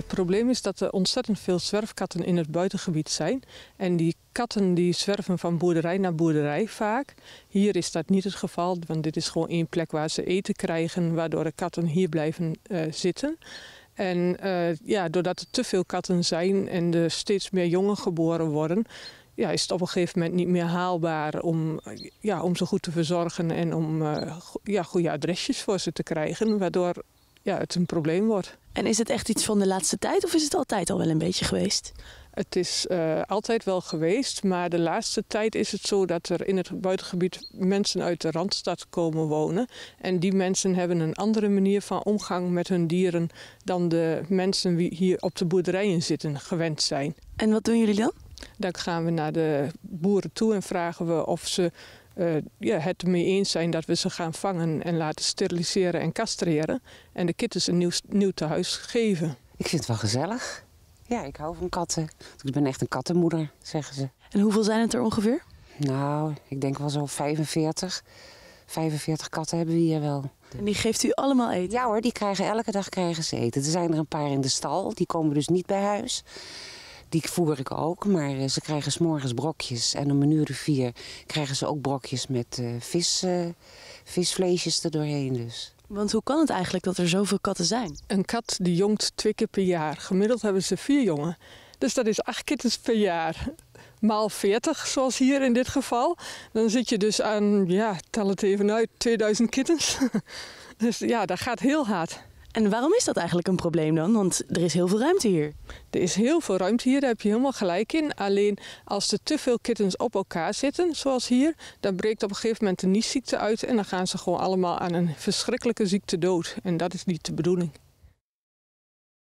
Het probleem is dat er ontzettend veel zwerfkatten in het buitengebied zijn. En die katten die zwerven van boerderij naar boerderij vaak. Hier is dat niet het geval, want dit is gewoon één plek waar ze eten krijgen, waardoor de katten hier blijven eh, zitten. En eh, ja, doordat er te veel katten zijn en er steeds meer jongen geboren worden, ja, is het op een gegeven moment niet meer haalbaar om, ja, om ze goed te verzorgen en om eh, ja, goede adresjes voor ze te krijgen. Waardoor ja, het een probleem wordt. En is het echt iets van de laatste tijd of is het altijd al wel een beetje geweest? Het is eh, altijd wel geweest, maar de laatste tijd is het zo dat er in het buitengebied mensen uit de randstad komen wonen. En die mensen hebben een andere manier van omgang met hun dieren dan de mensen die hier op de boerderijen zitten gewend zijn. En wat doen jullie dan? Dan gaan we naar de boeren toe en vragen we of ze eh, ja, het mee eens zijn dat we ze gaan vangen en laten steriliseren en castreren. En de kittens een nieuw, nieuw tehuis geven. Ik vind het wel gezellig. Ja, ik hou van katten. Ik ben echt een kattenmoeder, zeggen ze. En hoeveel zijn het er ongeveer? Nou, ik denk wel zo'n 45. 45 katten hebben we hier wel. En die geeft u allemaal eten? Ja hoor, die krijgen elke dag krijgen ze eten. Er zijn er een paar in de stal, die komen dus niet bij huis. Die voer ik ook, maar eh, ze krijgen s'morgens brokjes. En om een uur of vier krijgen ze ook brokjes met eh, vis, eh, visvleesjes erdoorheen dus. Want hoe kan het eigenlijk dat er zoveel katten zijn? Een kat die jongt twee keer per jaar. Gemiddeld hebben ze vier jongen. Dus dat is acht kittens per jaar. Maal 40, zoals hier in dit geval. Dan zit je dus aan, ja, tel het even uit, 2000 kittens. dus ja, dat gaat heel hard. En waarom is dat eigenlijk een probleem dan? Want er is heel veel ruimte hier. Er is heel veel ruimte hier, daar heb je helemaal gelijk in. Alleen als er te veel kittens op elkaar zitten, zoals hier, dan breekt op een gegeven moment de niesziekte uit en dan gaan ze gewoon allemaal aan een verschrikkelijke ziekte dood. En dat is niet de bedoeling.